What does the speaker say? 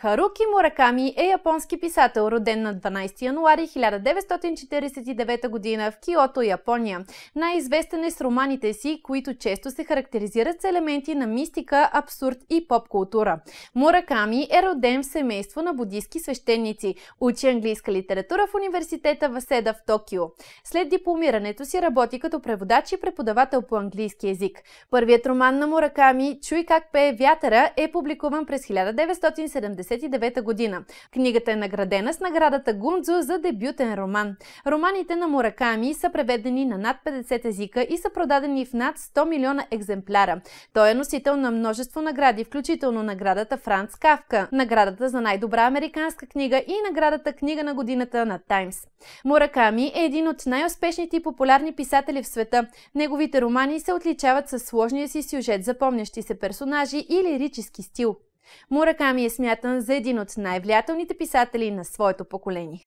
Харуки Мураками е японски писател, роден на 12 януари 1949 г. в Киото, Япония. Най-известен е с романите си, които често се характеризират с елементи на мистика, абсурд и поп-култура. Мураками е роден в семейство на будистки свещеници. Учи английска литература в университета Васеда в Токио. След дипломирането си работи като преводач и преподавател по английски язик. Първият роман на Мураками, Чуй как пее вятъра, е публикуван през 1970 1989 година. Книгата е наградена с наградата Гунзо за дебютен роман. Романите на Мураками са преведени на над 50 езика и са продадени в над 100 милиона екземпляра. Той е носител на множество награди, включително наградата Франц Кавка, наградата за най-добра американска книга и наградата Книга на годината на Таймс. Мураками е един от най-успешните и популярни писатели в света. Неговите романи се отличават със сложния си сюжет, запомнящи се персонажи и лирически стил. Мураками е смятан за един от най-влиятелните писатели на своето поколение.